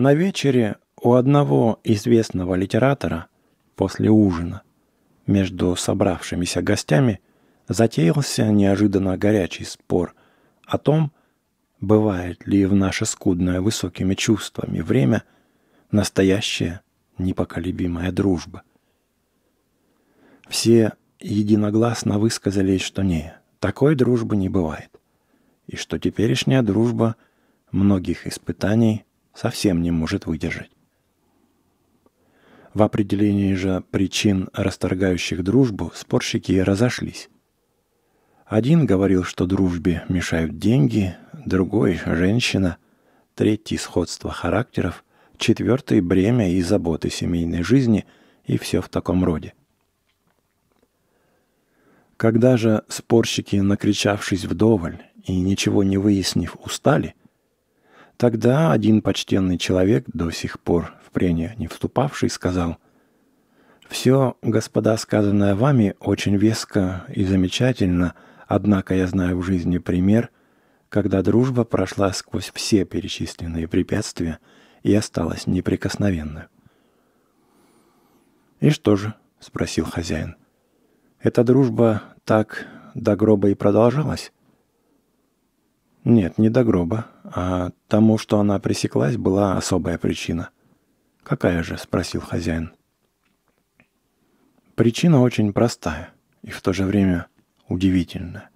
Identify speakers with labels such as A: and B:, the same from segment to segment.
A: На вечере у одного известного литератора после ужина между собравшимися гостями затеялся неожиданно горячий спор о том, бывает ли в наше скудное высокими чувствами время настоящая непоколебимая дружба. Все единогласно высказались, что не, такой дружбы не бывает, и что теперешняя дружба многих испытаний – совсем не может выдержать. В определении же причин, расторгающих дружбу, спорщики разошлись. Один говорил, что дружбе мешают деньги, другой – женщина, третий – сходство характеров, четвертый – бремя и заботы семейной жизни и все в таком роде. Когда же спорщики, накричавшись вдоволь и ничего не выяснив, устали – Тогда один почтенный человек, до сих пор в прения не вступавший, сказал «Все, господа, сказанное вами, очень веско и замечательно, однако я знаю в жизни пример, когда дружба прошла сквозь все перечисленные препятствия и осталась неприкосновенной». «И что же?» — спросил хозяин. «Эта дружба так до гроба и продолжалась?» «Нет, не до гроба», а тому, что она пресеклась, была особая причина. «Какая же?» – спросил хозяин. Причина очень простая и в то же время удивительная.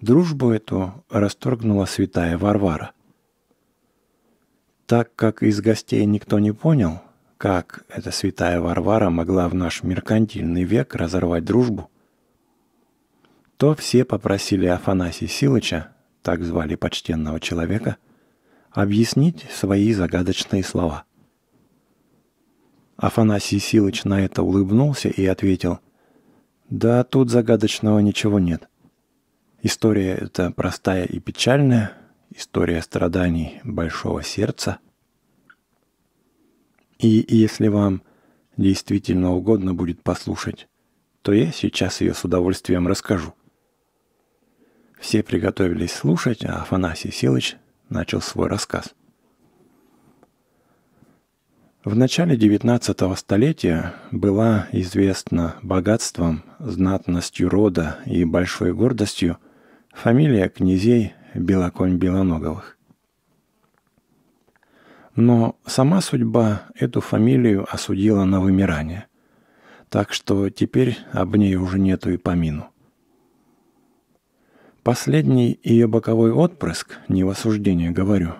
A: Дружбу эту расторгнула святая Варвара. Так как из гостей никто не понял, как эта святая Варвара могла в наш меркантильный век разорвать дружбу, то все попросили Афанасия Силыча так звали почтенного человека, объяснить свои загадочные слова. Афанасий Силыч на это улыбнулся и ответил, «Да тут загадочного ничего нет. История эта простая и печальная, история страданий большого сердца. И если вам действительно угодно будет послушать, то я сейчас ее с удовольствием расскажу». Все приготовились слушать, а Афанасий Силыч начал свой рассказ. В начале XIX столетия была известна богатством, знатностью рода и большой гордостью фамилия князей Белоконь-Белоноговых. Но сама судьба эту фамилию осудила на вымирание, так что теперь об ней уже нету и помину. Последний ее боковой отпрыск, не в осуждение говорю,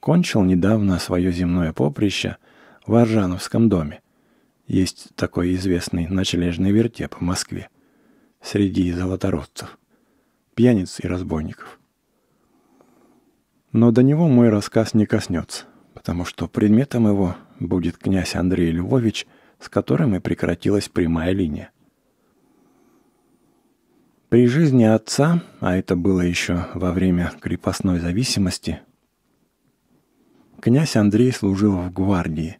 A: кончил недавно свое земное поприще в Аржановском доме. Есть такой известный ночлежный вертеп в Москве среди золотородцев, пьяниц и разбойников. Но до него мой рассказ не коснется, потому что предметом его будет князь Андрей Львович, с которым и прекратилась прямая линия. При жизни отца, а это было еще во время крепостной зависимости, князь Андрей служил в гвардии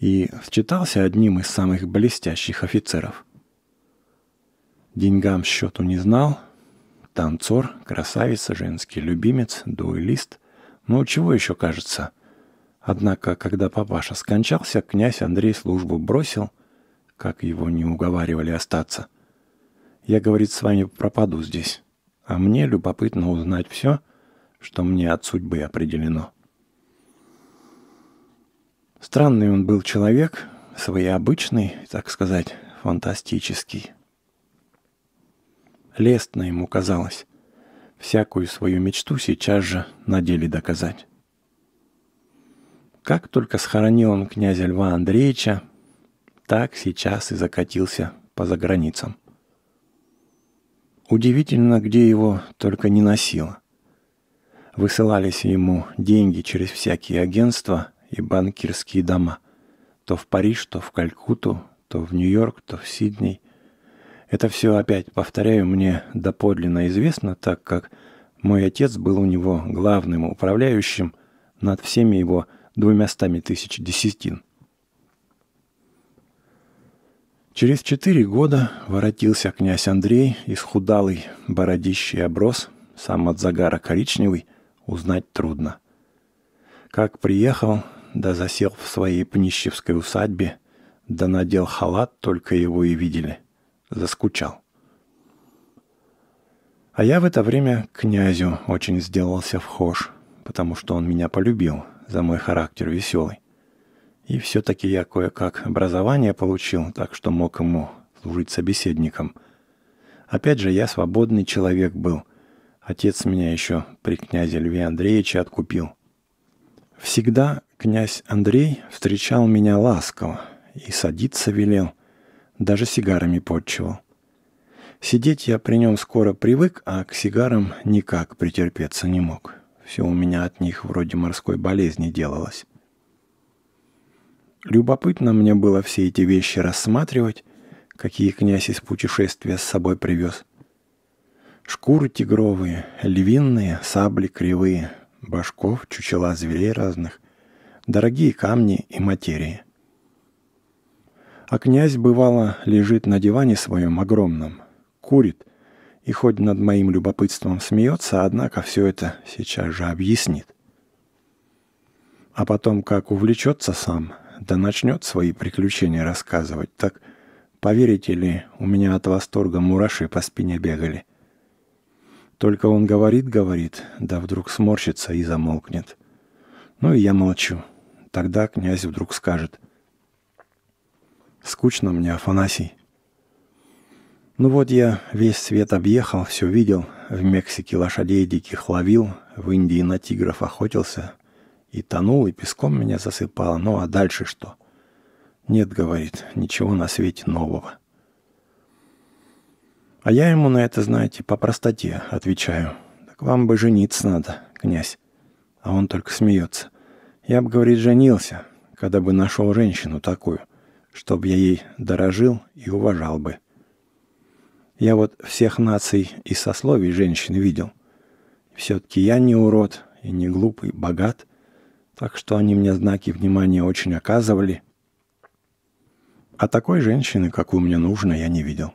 A: и считался одним из самых блестящих офицеров. Деньгам счету не знал, танцор, красавица, женский любимец, дуэлист, ну чего еще кажется. Однако, когда папаша скончался, князь Андрей службу бросил, как его не уговаривали остаться – я, говорит, с вами пропаду здесь, а мне любопытно узнать все, что мне от судьбы определено. Странный он был человек, своеобычный, так сказать, фантастический. Лестно ему казалось всякую свою мечту сейчас же на деле доказать. Как только схоронил он князя Льва Андреевича, так сейчас и закатился по заграницам. Удивительно, где его только не носило. Высылались ему деньги через всякие агентства и банкирские дома. То в Париж, то в Калькуту, то в Нью-Йорк, то в Сидней. Это все опять, повторяю, мне доподлинно известно, так как мой отец был у него главным управляющим над всеми его двумястами тысяч десятин – Через четыре года воротился князь Андрей, исхудалый, бородищий оброс, сам от загара коричневый, узнать трудно. Как приехал, да засел в своей пнищевской усадьбе, да надел халат, только его и видели. Заскучал. А я в это время князю очень сделался вхож, потому что он меня полюбил за мой характер веселый. И все-таки я кое-как образование получил, так что мог ему служить собеседником. Опять же, я свободный человек был. Отец меня еще при князе Льве Андреевиче откупил. Всегда князь Андрей встречал меня ласково и садиться велел, даже сигарами подчивал. Сидеть я при нем скоро привык, а к сигарам никак претерпеться не мог. Все у меня от них вроде морской болезни делалось. Любопытно мне было все эти вещи рассматривать, какие князь из путешествия с собой привез. Шкуры тигровые, львиные, сабли кривые, башков, чучела зверей разных, дорогие камни и материи. А князь, бывало, лежит на диване своем огромном, курит, и хоть над моим любопытством смеется, однако все это сейчас же объяснит. А потом, как увлечется сам, да начнет свои приключения рассказывать, так, поверите ли, у меня от восторга мураши по спине бегали. Только он говорит, говорит, да вдруг сморщится и замолкнет. Ну и я молчу. Тогда князь вдруг скажет. Скучно мне, Афанасий. Ну вот я весь свет объехал, все видел. В Мексике лошадей диких ловил, в Индии на тигров охотился, и тонул, и песком меня засыпало. Ну а дальше что? Нет, говорит, ничего на свете нового. А я ему на это, знаете, по простоте отвечаю. Так вам бы жениться надо, князь. А он только смеется. Я бы, говорит, женился, когда бы нашел женщину такую, чтобы я ей дорожил и уважал бы. Я вот всех наций и сословий женщин видел. Все-таки я не урод и не глупый, богат. Так что они мне знаки внимания очень оказывали. А такой женщины, какую мне нужно, я не видел.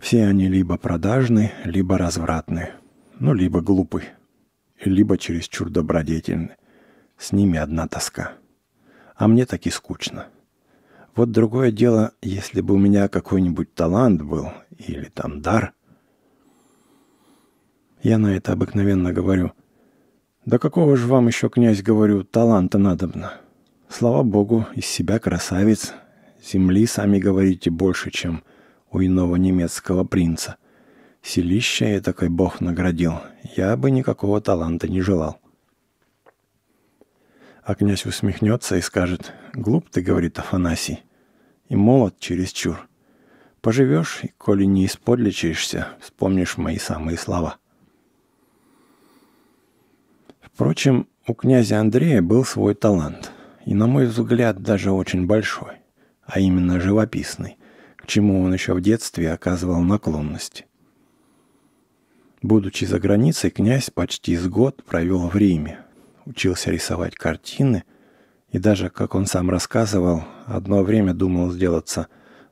A: Все они либо продажны, либо развратны, ну, либо глупы, либо чересчур добродетельны. С ними одна тоска. А мне так и скучно. Вот другое дело, если бы у меня какой-нибудь талант был или там дар. Я на это обыкновенно говорю. «Да какого же вам еще, князь, говорю, таланта надобно? Слава богу, из себя красавец. Земли, сами говорите, больше, чем у иного немецкого принца. Селище я такой бог наградил. Я бы никакого таланта не желал». А князь усмехнется и скажет, «Глуп ты, — говорит Афанасий, — и молод чересчур. Поживешь, и коли не исподлечишься, вспомнишь мои самые слова». Впрочем, у князя Андрея был свой талант, и, на мой взгляд, даже очень большой, а именно живописный, к чему он еще в детстве оказывал наклонность. Будучи за границей, князь почти с год провел в Риме, учился рисовать картины и даже, как он сам рассказывал, одно время думал сделаться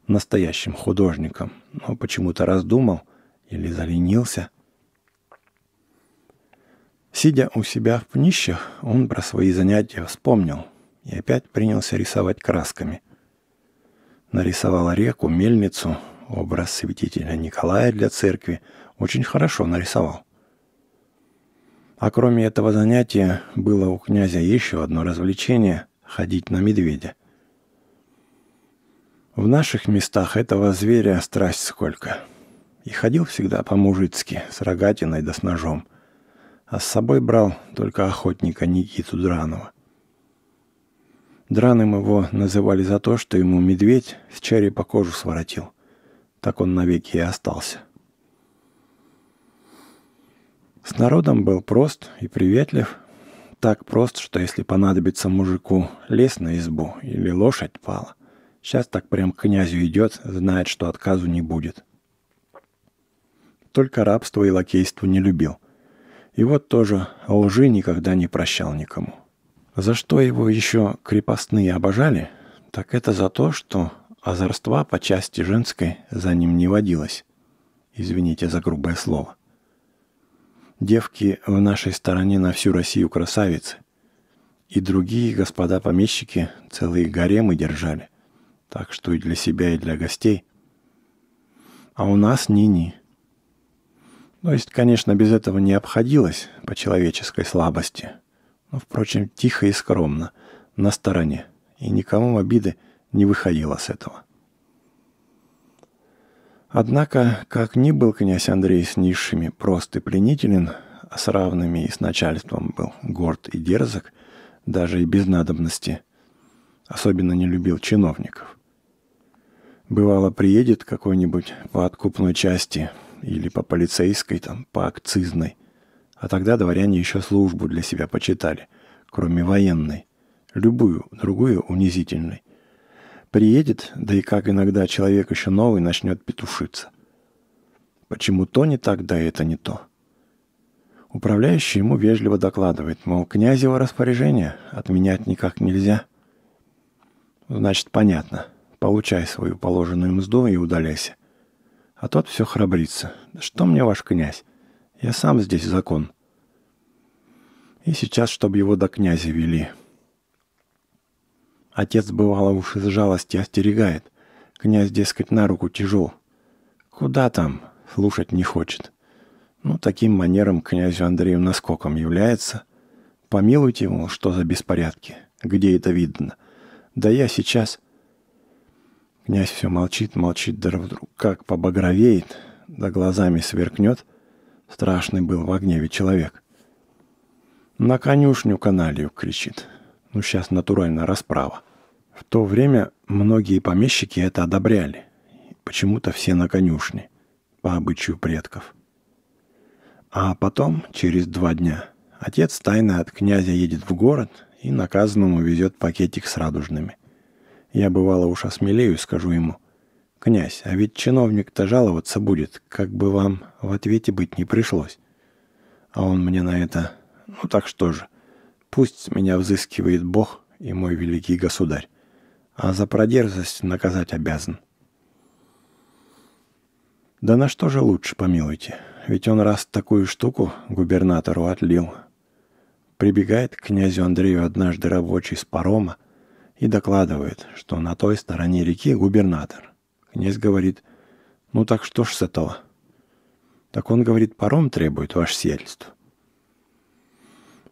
A: настоящим художником, но почему-то раздумал или заленился – Сидя у себя в пнищах, он про свои занятия вспомнил и опять принялся рисовать красками. Нарисовал реку, мельницу, образ святителя Николая для церкви очень хорошо нарисовал. А кроме этого занятия было у князя еще одно развлечение – ходить на медведя. В наших местах этого зверя страсть сколько. И ходил всегда по-мужицки, с рогатиной да с ножом – а с собой брал только охотника Никиту Дранова. Драным его называли за то, что ему медведь с черепа кожу своротил. Так он навеки и остался. С народом был прост и приветлив, так прост, что если понадобится мужику лес на избу или лошадь пала, сейчас так прям к князю идет, знает, что отказу не будет. Только рабство и лакейство не любил – и вот тоже лжи никогда не прощал никому. За что его еще крепостные обожали, так это за то, что озорства по части женской за ним не водилось. Извините за грубое слово. Девки в нашей стороне на всю Россию красавицы. И другие господа помещики целые гаремы держали. Так что и для себя, и для гостей. А у нас ни-ни. То есть, конечно, без этого не обходилось по человеческой слабости, но, ну, впрочем, тихо и скромно, на стороне, и никому обиды не выходило с этого. Однако, как ни был князь Андрей с низшими прост и пленителен, а с равными и с начальством был горд и дерзок, даже и без надобности, особенно не любил чиновников. Бывало, приедет какой-нибудь по откупной части – или по полицейской, там, по акцизной. А тогда дворяне еще службу для себя почитали, кроме военной. Любую, другую унизительной. Приедет, да и как иногда человек еще новый начнет петушиться. Почему то не так, да это не то. Управляющий ему вежливо докладывает, мол, его распоряжение отменять никак нельзя. Значит, понятно. Получай свою положенную мзду и удаляйся. А тот все храбрится. Да что мне ваш князь? Я сам здесь закон. И сейчас, чтобы его до князя вели. Отец, бывало, уж из жалости остерегает. Князь, дескать, на руку тяжел. Куда там? Слушать не хочет. Ну, таким манером князю Андрею наскоком является. Помилуйте, мол, что за беспорядки? Где это видно? Да я сейчас... Князь все молчит, молчит, да вдруг как побагровеет, да глазами сверкнет. Страшный был в гневе человек. «На конюшню каналью!» — кричит. Ну, сейчас натурально расправа. В то время многие помещики это одобряли. Почему-то все на конюшне, по обычаю предков. А потом, через два дня, отец тайно от князя едет в город и наказанному везет пакетик с радужными — я бывало уж осмелею и скажу ему, «Князь, а ведь чиновник-то жаловаться будет, как бы вам в ответе быть не пришлось». А он мне на это, «Ну так что же, пусть меня взыскивает Бог и мой великий государь, а за продерзость наказать обязан». Да на что же лучше, помилуйте, ведь он раз такую штуку губернатору отлил. Прибегает к князю Андрею однажды рабочий с парома, и докладывает, что на той стороне реки губернатор. Князь говорит, ну так что ж с этого? Так он говорит, паром требует ваше сельство.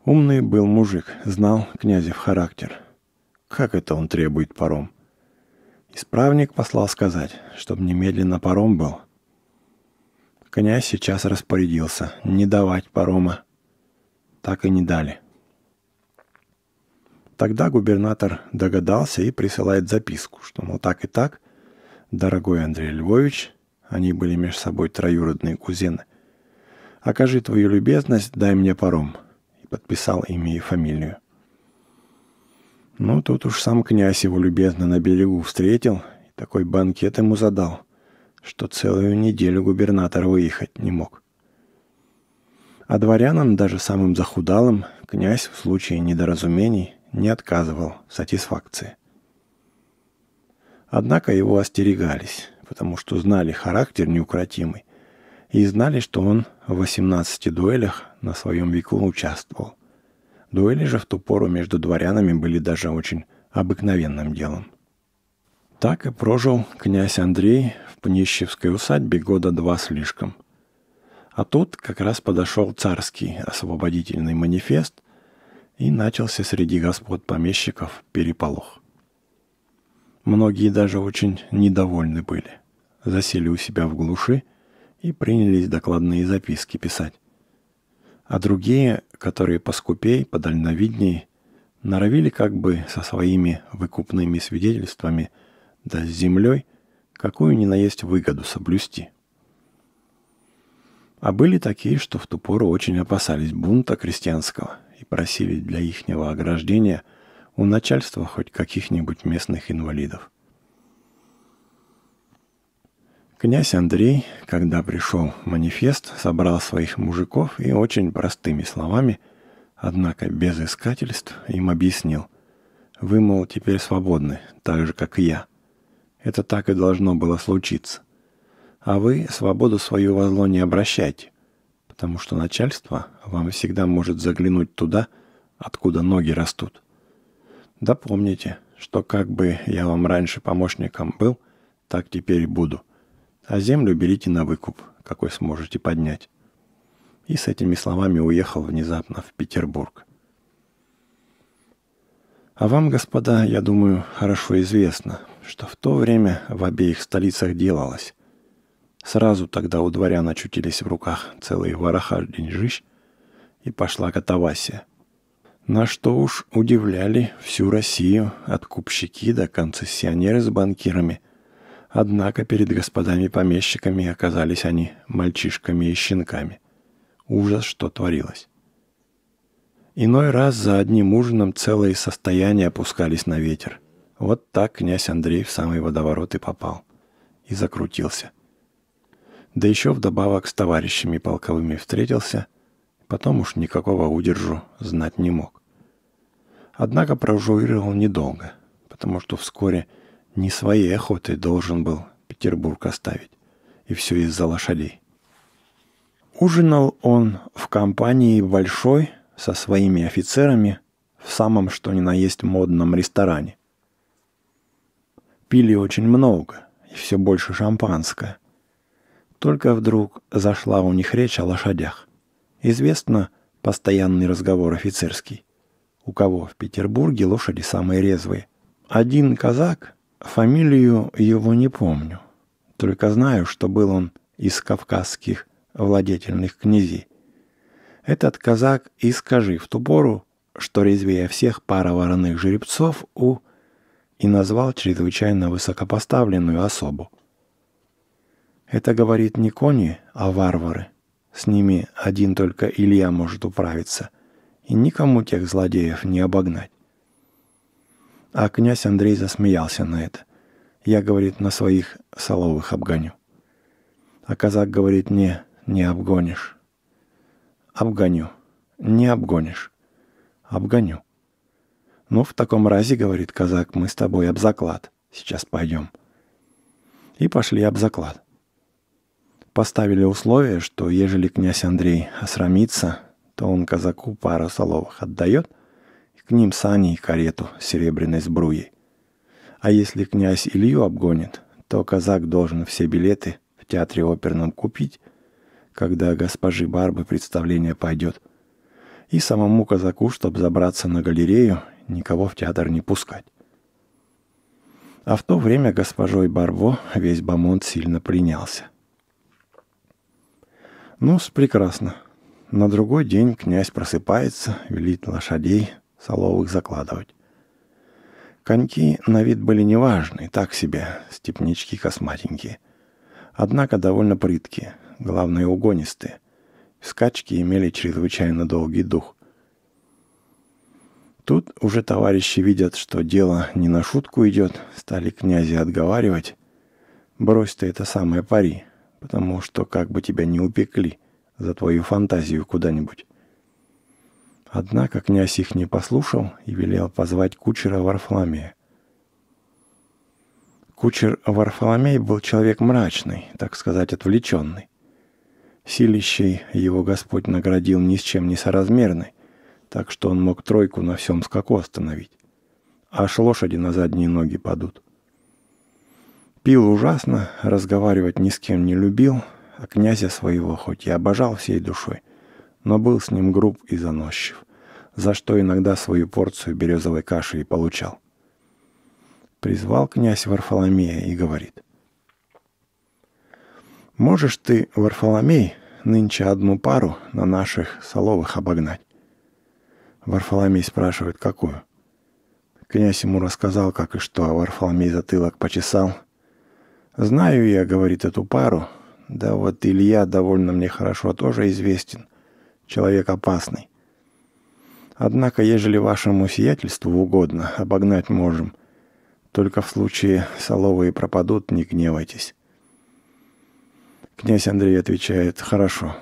A: Умный был мужик, знал князев характер. Как это он требует паром? Исправник послал сказать, чтобы немедленно паром был. Князь сейчас распорядился не давать парома. Так и не дали. Тогда губернатор догадался и присылает записку, что, мол, так и так, дорогой Андрей Львович, они были между собой троюродные кузены, окажи твою любезность, дай мне паром, и подписал имя и фамилию. Ну, тут уж сам князь его любезно на берегу встретил и такой банкет ему задал, что целую неделю губернатор выехать не мог. А дворянам, даже самым захудалым, князь в случае недоразумений не отказывал в сатисфакции. Однако его остерегались, потому что знали характер неукротимый и знали, что он в 18 дуэлях на своем веку участвовал. Дуэли же в ту пору между дворянами были даже очень обыкновенным делом. Так и прожил князь Андрей в Пнищевской усадьбе года два слишком. А тут как раз подошел царский освободительный манифест – и начался среди господ помещиков переполох. Многие даже очень недовольны были, засели у себя в глуши и принялись докладные записки писать. А другие, которые поскупей, подальновиднее, норовили как бы со своими выкупными свидетельствами да с землей какую ни на есть выгоду соблюсти. А были такие, что в ту пору очень опасались бунта крестьянского – и просили для ихнего ограждения у начальства хоть каких-нибудь местных инвалидов. Князь Андрей, когда пришел манифест, собрал своих мужиков и очень простыми словами, однако без искательств, им объяснил. «Вы, мол, теперь свободны, так же, как и я. Это так и должно было случиться. А вы свободу свою во зло не обращайте потому что начальство вам всегда может заглянуть туда, откуда ноги растут. Да помните, что как бы я вам раньше помощником был, так теперь и буду. А землю берите на выкуп, какой сможете поднять. И с этими словами уехал внезапно в Петербург. А вам, господа, я думаю, хорошо известно, что в то время в обеих столицах делалось – Сразу тогда у дворян очутились в руках целые вороха деньжищ, и пошла катавасия. На что уж удивляли всю Россию от купщики до концессионеры с банкирами. Однако перед господами-помещиками оказались они мальчишками и щенками. Ужас, что творилось. Иной раз за одним ужином целые состояния опускались на ветер. Вот так князь Андрей в самый водоворот и попал. И закрутился – да еще вдобавок с товарищами полковыми встретился, потом уж никакого удержу знать не мог. Однако прожуировал недолго, потому что вскоре не своей охотой должен был Петербург оставить, и все из-за лошадей. Ужинал он в компании большой со своими офицерами в самом что ни на есть модном ресторане. Пили очень много и все больше шампанское – только вдруг зашла у них речь о лошадях. Известно, постоянный разговор офицерский. У кого в Петербурге лошади самые резвые. Один казак, фамилию его не помню. Только знаю, что был он из кавказских владетельных князей. Этот казак и скажи в ту пору, что резвее всех пара вороных жеребцов у... и назвал чрезвычайно высокопоставленную особу – это говорит не кони, а варвары. С ними один только Илья может управиться, и никому тех злодеев не обогнать. А князь Андрей засмеялся на это. Я, говорит, на своих соловых обгоню. А казак говорит, не, не обгонишь. Обгоню. Не обгонишь. Обгоню. Ну, в таком разе, говорит казак, мы с тобой об заклад. Сейчас пойдем. И пошли об заклад поставили условие, что ежели князь Андрей осрамится, то он казаку пару соловых отдает, и к ним сани и карету с серебряной сбруей. А если князь Илью обгонит, то казак должен все билеты в театре оперном купить, когда госпожи Барбы представление пойдет. И самому казаку, чтобы забраться на галерею, никого в театр не пускать. А в то время госпожой Барбо весь Бамонт сильно принялся ну прекрасно. На другой день князь просыпается, велит лошадей соловых закладывать. Коньки на вид были неважные, так себе, степнячки косматенькие. Однако довольно прыткие, главное угонистые. Скачки имели чрезвычайно долгий дух. Тут уже товарищи видят, что дело не на шутку идет, стали князя отговаривать. «Брось ты это самое пари, потому что как бы тебя не упекли за твою фантазию куда-нибудь. Однако князь их не послушал и велел позвать кучера Варфоломея. Кучер Варфоломей был человек мрачный, так сказать, отвлеченный. Силищей его Господь наградил ни с чем не соразмерный, так что он мог тройку на всем скаку остановить. Аж лошади на задние ноги падут. Пил ужасно, разговаривать ни с кем не любил, а князя своего хоть и обожал всей душой, но был с ним груб и заносчив, за что иногда свою порцию березовой каши и получал. Призвал князь Варфоломея и говорит. «Можешь ты, Варфоломей, нынче одну пару на наших соловых обогнать?» Варфоломей спрашивает, какую. Князь ему рассказал, как и что, а Варфоломей затылок почесал Знаю я, говорит, эту пару. Да вот Илья довольно мне хорошо тоже известен. Человек опасный. Однако, ежели вашему сиятельству угодно, обогнать можем. Только в случае соловые пропадут, не гневайтесь. Князь Андрей отвечает, хорошо.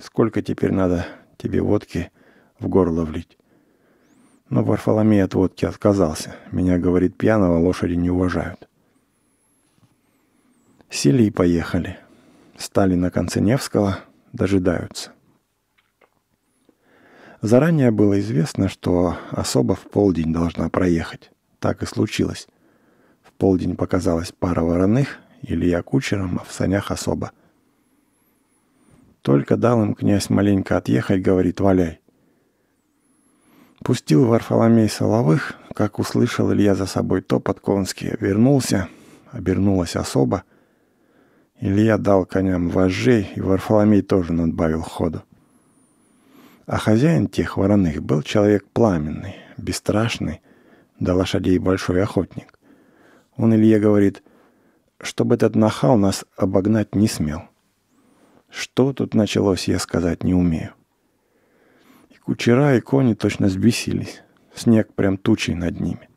A: Сколько теперь надо тебе водки в горло влить? Но Варфоломей от водки отказался. Меня, говорит, пьяного лошади не уважают. Сели и поехали. Стали на конце Невского, дожидаются. Заранее было известно, что особо в полдень должна проехать. Так и случилось. В полдень показалась пара вороных, Илья кучером, а в санях особо. Только дал им князь маленько отъехать, говорит, валяй. Пустил Варфоломей Соловых, как услышал Илья за собой топот конский, вернулся, обернулась особо — Илья дал коням вожжей, и Варфоломей тоже надбавил ходу. А хозяин тех вороных был человек пламенный, бесстрашный, да лошадей большой охотник. Он Илье говорит, чтобы этот нахал нас обогнать не смел. Что тут началось, я сказать не умею. И кучера, и кони точно сбесились. Снег прям тучей над ними.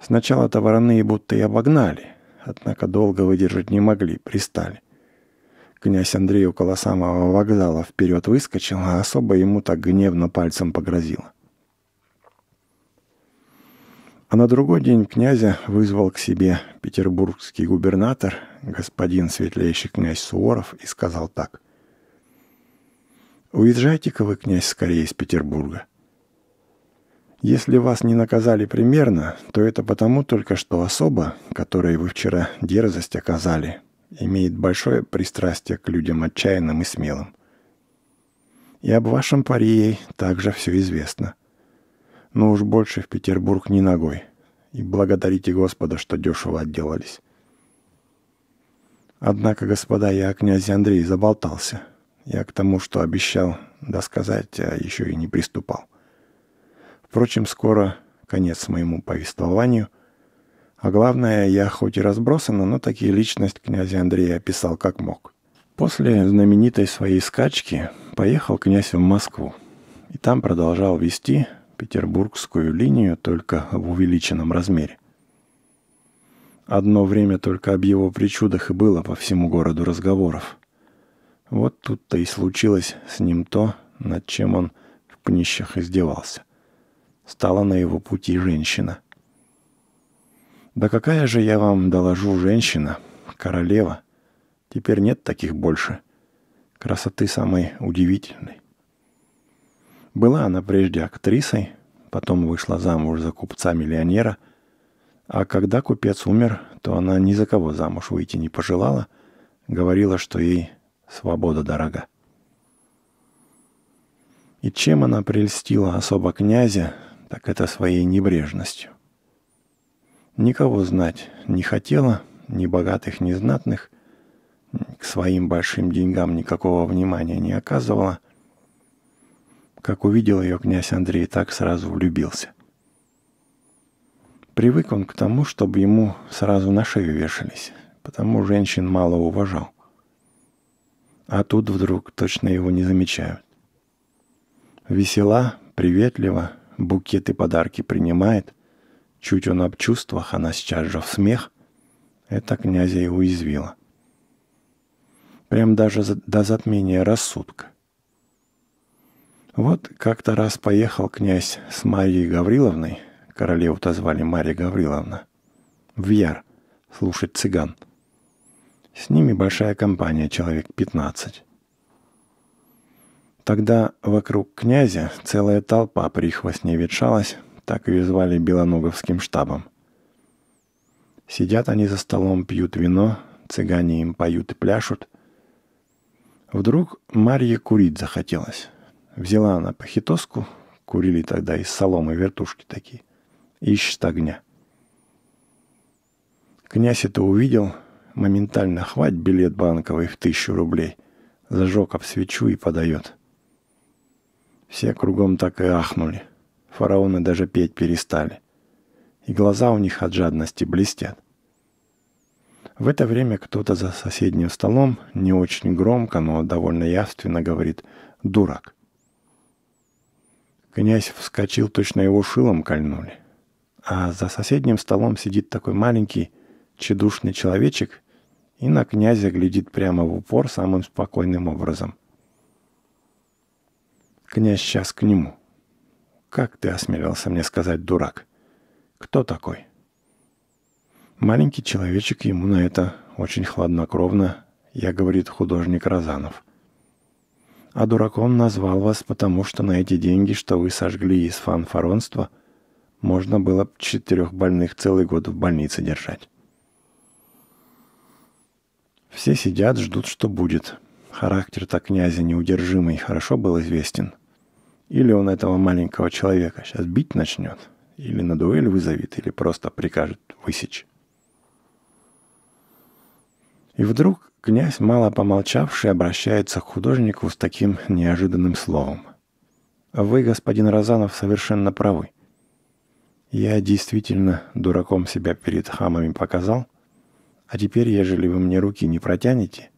A: Сначала-то вороные будто и обогнали — однако долго выдержать не могли, пристали. Князь Андрей около самого вокзала вперед выскочил, а особо ему так гневно пальцем погрозило. А на другой день князя вызвал к себе петербургский губернатор, господин светлейший князь Суворов, и сказал так. «Уезжайте-ка вы, князь, скорее из Петербурга. Если вас не наказали примерно, то это потому только, что особа, которой вы вчера дерзость оказали, имеет большое пристрастие к людям отчаянным и смелым. И об вашем парией также все известно. Но уж больше в Петербург ни ногой. И благодарите Господа, что дешево отделались. Однако, господа, я князь Андрей заболтался. Я к тому, что обещал досказать, а еще и не приступал. — Впрочем, скоро конец моему повествованию. А главное, я хоть и разбросана, но таки личность князя Андрея описал как мог. После знаменитой своей скачки поехал князь в Москву и там продолжал вести петербургскую линию только в увеличенном размере. Одно время только об его причудах и было по всему городу разговоров. Вот тут-то и случилось с ним то, над чем он в пнищах издевался стала на его пути женщина. «Да какая же я вам доложу женщина, королева? Теперь нет таких больше. Красоты самой удивительной». Была она прежде актрисой, потом вышла замуж за купца-миллионера, а когда купец умер, то она ни за кого замуж выйти не пожелала, говорила, что ей свобода дорога. И чем она прельстила особо князя, так это своей небрежностью. Никого знать не хотела, ни богатых, ни знатных, к своим большим деньгам никакого внимания не оказывала. Как увидел ее князь Андрей, так сразу влюбился. Привык он к тому, чтобы ему сразу на шею вешались, потому женщин мало уважал. А тут вдруг точно его не замечают. Весела, приветлива, букеты подарки принимает. Чуть он об чувствах, она сейчас же в смех. Это князя и уязвило. Прям даже до затмения рассудка. Вот как-то раз поехал князь с Марией Гавриловной, королеву-то звали Марья Гавриловна, в Яр слушать цыган. С ними большая компания, человек пятнадцать. Тогда вокруг князя целая толпа прихвостней ветшалась, так и звали Белоноговским штабом. Сидят они за столом, пьют вино, цыгане им поют и пляшут. Вдруг Марье курить захотелось. Взяла она похитоску, курили тогда из соломы вертушки такие, ищет огня. Князь это увидел, моментально хвать билет банковый в тысячу рублей, зажег об свечу и подает. Все кругом так и ахнули. Фараоны даже петь перестали. И глаза у них от жадности блестят. В это время кто-то за соседним столом не очень громко, но довольно явственно говорит «дурак». Князь вскочил, точно его шилом кольнули. А за соседним столом сидит такой маленький, чедушный человечек и на князя глядит прямо в упор самым спокойным образом – Князь сейчас к нему. Как ты осмелился мне сказать, дурак? Кто такой? Маленький человечек ему на это очень хладнокровно, я говорит художник Разанов. А дураком назвал вас, потому что на эти деньги, что вы сожгли из фанфаронства, можно было четырех больных целый год в больнице держать. Все сидят, ждут, что будет. Характер-то князя неудержимый и хорошо был известен. Или он этого маленького человека сейчас бить начнет, или на дуэль вызовет, или просто прикажет высечь. И вдруг князь, мало помолчавший, обращается к художнику с таким неожиданным словом. «Вы, господин Розанов, совершенно правы. Я действительно дураком себя перед хамами показал, а теперь, ежели вы мне руки не протянете –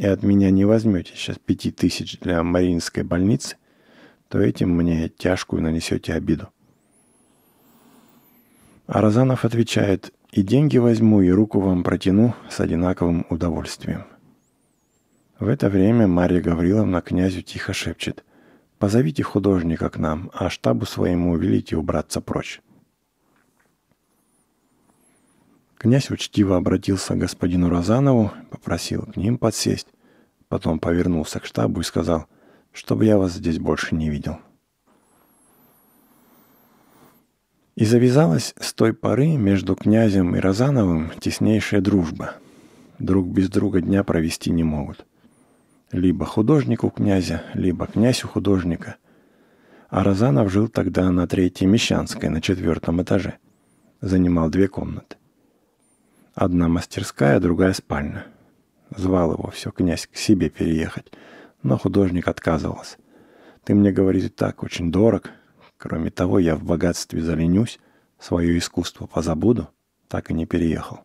A: и от меня не возьмете сейчас пяти тысяч для Мариинской больницы, то этим мне тяжкую нанесете обиду. А Розанов отвечает, и деньги возьму, и руку вам протяну с одинаковым удовольствием. В это время Марья Гавриловна князю тихо шепчет, «Позовите художника к нам, а штабу своему велите убраться прочь». Князь учтиво обратился к господину Розанову, попросил к ним подсесть, потом повернулся к штабу и сказал, чтобы я вас здесь больше не видел. И завязалась с той поры между князем и Розановым теснейшая дружба. Друг без друга дня провести не могут. Либо художник у князя, либо князь у художника. А Розанов жил тогда на третьей Мещанской, на четвертом этаже. Занимал две комнаты. Одна мастерская, другая спальня. Звал его все князь к себе переехать, но художник отказывался. «Ты мне, — говоришь, так очень дорог. Кроме того, я в богатстве заленюсь, свое искусство позабуду, так и не переехал».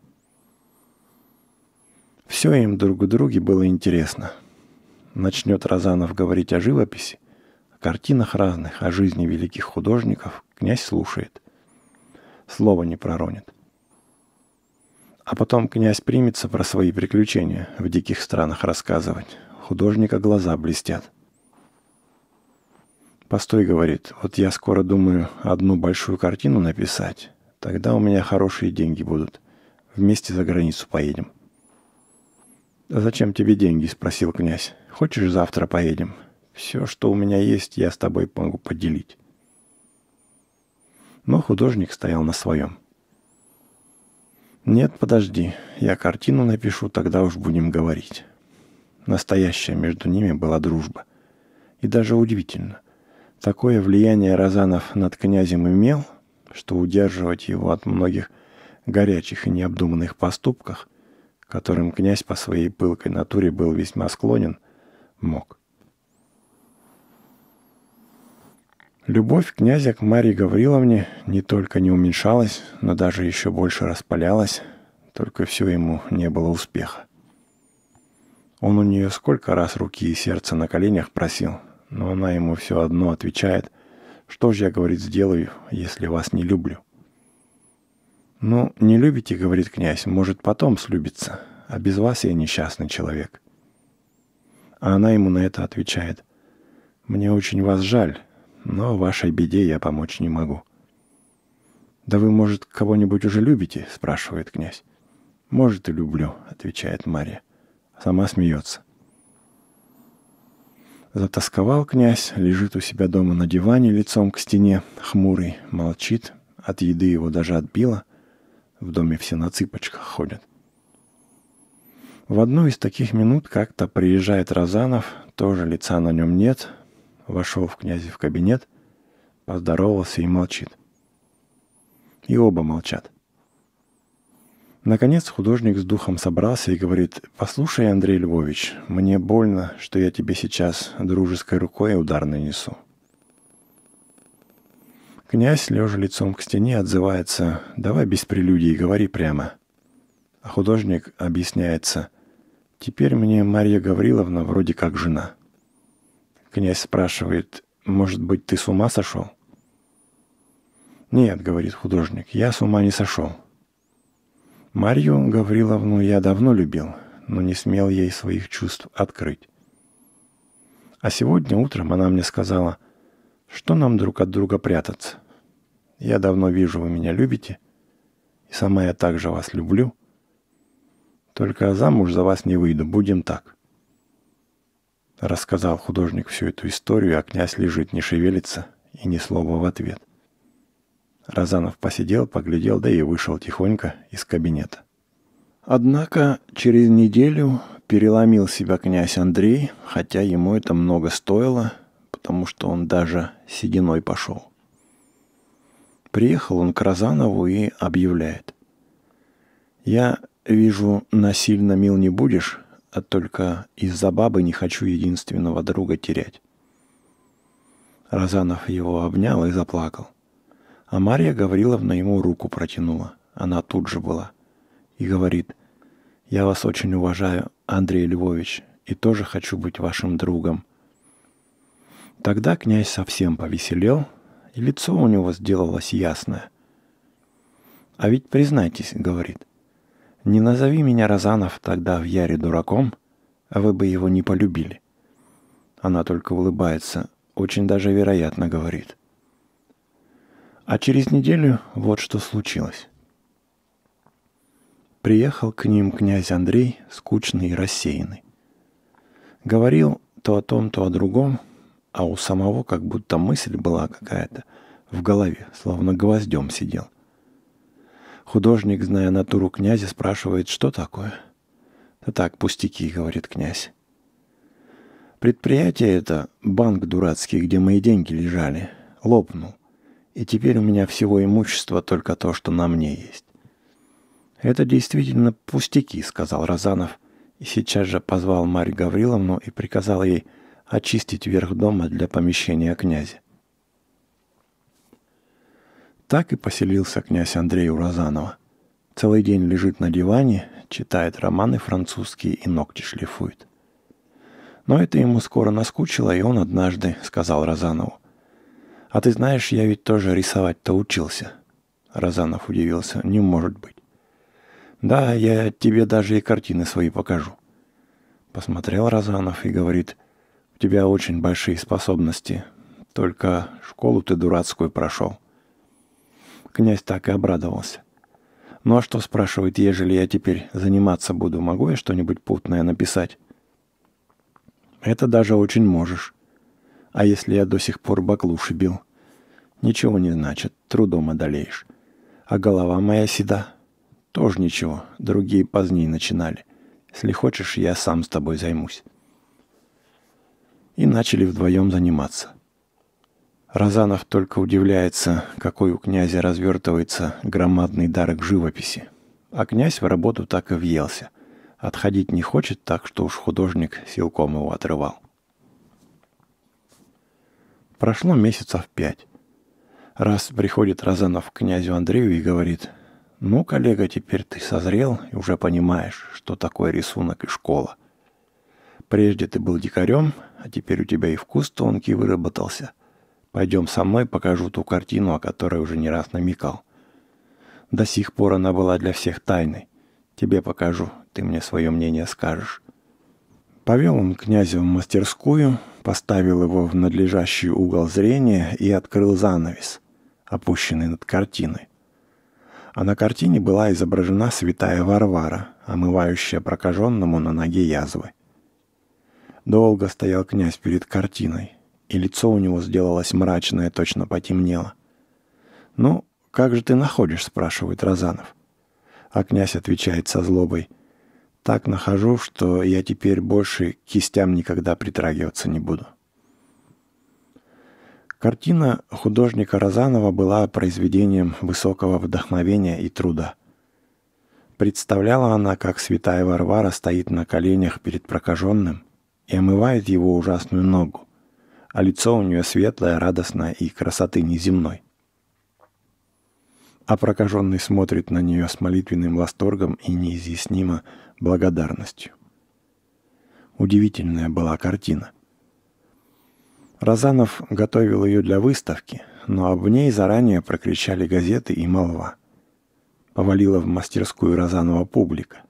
A: Все им друг у друге было интересно. Начнет Разанов говорить о живописи, о картинах разных, о жизни великих художников, князь слушает. Слова не проронит. А потом князь примется про свои приключения в диких странах рассказывать. Художника глаза блестят. Постой, говорит, вот я скоро думаю одну большую картину написать. Тогда у меня хорошие деньги будут. Вместе за границу поедем. «А зачем тебе деньги?» – спросил князь. «Хочешь, завтра поедем? Все, что у меня есть, я с тобой могу поделить». Но художник стоял на своем – нет, подожди, я картину напишу, тогда уж будем говорить. Настоящая между ними была дружба. И даже удивительно, такое влияние Розанов над князем имел, что удерживать его от многих горячих и необдуманных поступках, которым князь по своей пылкой натуре был весьма склонен, мог. Любовь князя к Марии Гавриловне не только не уменьшалась, но даже еще больше распалялась, только все ему не было успеха. Он у нее сколько раз руки и сердце на коленях просил, но она ему все одно отвечает, что же я, говорит, сделаю, если вас не люблю. «Ну, не любите, — говорит князь, — может, потом слюбиться. а без вас я несчастный человек». А она ему на это отвечает, «Мне очень вас жаль, но вашей беде я помочь не могу». «Да вы, может, кого-нибудь уже любите?» – спрашивает князь. «Может, и люблю», – отвечает Мария. Сама смеется. Затасковал князь, лежит у себя дома на диване лицом к стене, хмурый, молчит, от еды его даже отбило. В доме все на цыпочках ходят. В одну из таких минут как-то приезжает Розанов, тоже лица на нем нет, вошел в князя в кабинет, поздоровался и молчит. И оба молчат. Наконец художник с духом собрался и говорит, «Послушай, Андрей Львович, мне больно, что я тебе сейчас дружеской рукой удар нанесу». Князь, лежа лицом к стене, отзывается, «Давай без прелюдий, говори прямо». А художник объясняется, «Теперь мне Марья Гавриловна вроде как жена». Князь спрашивает, может быть, ты с ума сошел? Нет, говорит художник, я с ума не сошел. Марью Гавриловну я давно любил, но не смел ей своих чувств открыть. А сегодня утром она мне сказала, что нам друг от друга прятаться. Я давно вижу, вы меня любите, и сама я также вас люблю. Только замуж за вас не выйду, будем так. Рассказал художник всю эту историю, а князь лежит, не шевелится и ни слова в ответ. Разанов посидел, поглядел, да и вышел тихонько из кабинета. Однако через неделю переломил себя князь Андрей, хотя ему это много стоило, потому что он даже сединой пошел. Приехал он к Разанову и объявляет. «Я вижу, насильно мил не будешь, а только из-за бабы не хочу единственного друга терять. Разанов его обнял и заплакал. А Марья Гавриловна ему руку протянула. Она тут же была. И говорит, «Я вас очень уважаю, Андрей Львович, и тоже хочу быть вашим другом». Тогда князь совсем повеселел, и лицо у него сделалось ясное. «А ведь признайтесь», — говорит, — не назови меня Разанов тогда в Яре дураком, а вы бы его не полюбили. Она только улыбается, очень даже вероятно говорит. А через неделю вот что случилось. Приехал к ним князь Андрей, скучный и рассеянный. Говорил то о том, то о другом, а у самого как будто мысль была какая-то в голове, словно гвоздем сидел. Художник, зная натуру князя, спрашивает, что такое? «Да так, пустяки», — говорит князь. Предприятие это, банк дурацкий, где мои деньги лежали, лопнул. И теперь у меня всего имущества только то, что на мне есть. Это действительно пустяки, сказал Разанов. И сейчас же позвал Марь Гавриловну и приказал ей очистить верх дома для помещения князя. Так и поселился князь Андрей у Целый день лежит на диване, читает романы французские и ногти шлифует. Но это ему скоро наскучило, и он однажды сказал Розанову. «А ты знаешь, я ведь тоже рисовать-то учился». Розанов удивился. «Не может быть». «Да, я тебе даже и картины свои покажу». Посмотрел Розанов и говорит, «У тебя очень большие способности, только школу ты дурацкую прошел». Князь так и обрадовался. «Ну а что, — спрашивает, — ежели я теперь заниматься буду, могу я что-нибудь путное написать?» «Это даже очень можешь. А если я до сих пор баклуши бил?» «Ничего не значит, трудом одолеешь. А голова моя седа?» «Тоже ничего, другие позднее начинали. Если хочешь, я сам с тобой займусь» и начали вдвоем заниматься. Разанов только удивляется, какой у князя развертывается громадный дар к живописи. А князь в работу так и въелся. Отходить не хочет, так что уж художник силком его отрывал. Прошло месяцев пять. Раз приходит Разанов к князю Андрею и говорит, «Ну, коллега, теперь ты созрел и уже понимаешь, что такое рисунок и школа. Прежде ты был дикарем, а теперь у тебя и вкус тонкий выработался». Пойдем со мной, покажу ту картину, о которой уже не раз намекал. До сих пор она была для всех тайной. Тебе покажу, ты мне свое мнение скажешь. Повел он князя в мастерскую, поставил его в надлежащий угол зрения и открыл занавес, опущенный над картиной. А на картине была изображена святая Варвара, омывающая прокаженному на ноге язвы. Долго стоял князь перед картиной, и лицо у него сделалось мрачное, точно потемнело. «Ну, как же ты находишь?» – спрашивает Розанов. А князь отвечает со злобой. «Так нахожу, что я теперь больше кистям никогда притрагиваться не буду». Картина художника Розанова была произведением высокого вдохновения и труда. Представляла она, как святая Варвара стоит на коленях перед прокаженным и омывает его ужасную ногу – а лицо у нее светлое, радостное и красоты неземной. А прокаженный смотрит на нее с молитвенным восторгом и неизъяснимо благодарностью. Удивительная была картина. Розанов готовил ее для выставки, но об ней заранее прокричали газеты и молва. Повалила в мастерскую Розанова публика.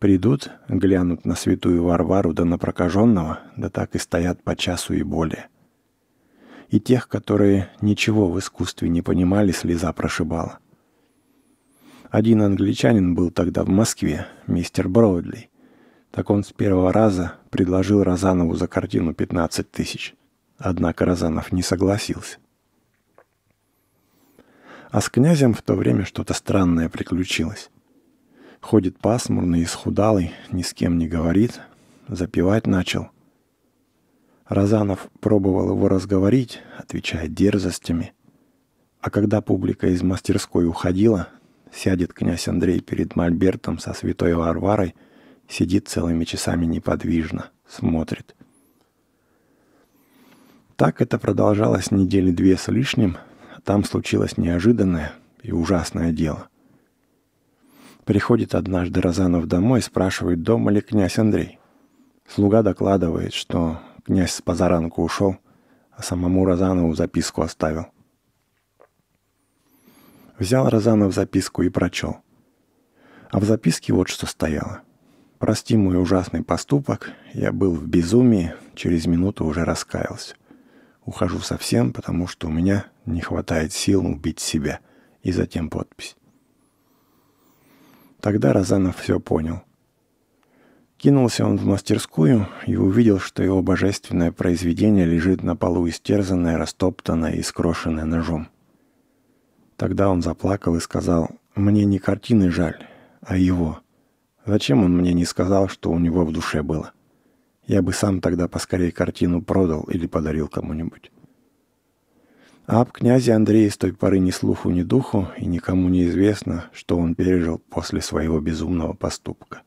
A: Придут, глянут на святую Варвару да на прокаженного, да так и стоят по часу и более. И тех, которые ничего в искусстве не понимали, слеза прошибала. Один англичанин был тогда в Москве, мистер Броудли. Так он с первого раза предложил Розанову за картину 15 тысяч. Однако Розанов не согласился. А с князем в то время что-то странное приключилось. Ходит пасмурный, исхудалый, ни с кем не говорит. Запивать начал. Разанов пробовал его разговорить, отвечая дерзостями. А когда публика из мастерской уходила, сядет князь Андрей перед мольбертом со святой Варварой, сидит целыми часами неподвижно, смотрит. Так это продолжалось недели две с лишним, а там случилось неожиданное и ужасное дело – Приходит однажды Розанов домой и спрашивает, дома ли князь Андрей. Слуга докладывает, что князь с позаранку ушел, а самому Розанову записку оставил. Взял Розанов записку и прочел. А в записке вот что стояло. «Прости мой ужасный поступок, я был в безумии, через минуту уже раскаялся. Ухожу совсем, потому что у меня не хватает сил убить себя». И затем подпись. Тогда Розанов все понял. Кинулся он в мастерскую и увидел, что его божественное произведение лежит на полу истерзанное, растоптанное и скрошенное ножом. Тогда он заплакал и сказал, «Мне не картины жаль, а его. Зачем он мне не сказал, что у него в душе было? Я бы сам тогда поскорее картину продал или подарил кому-нибудь». А об князе Андрее с той поры ни слуху, ни духу, и никому не известно, что он пережил после своего безумного поступка.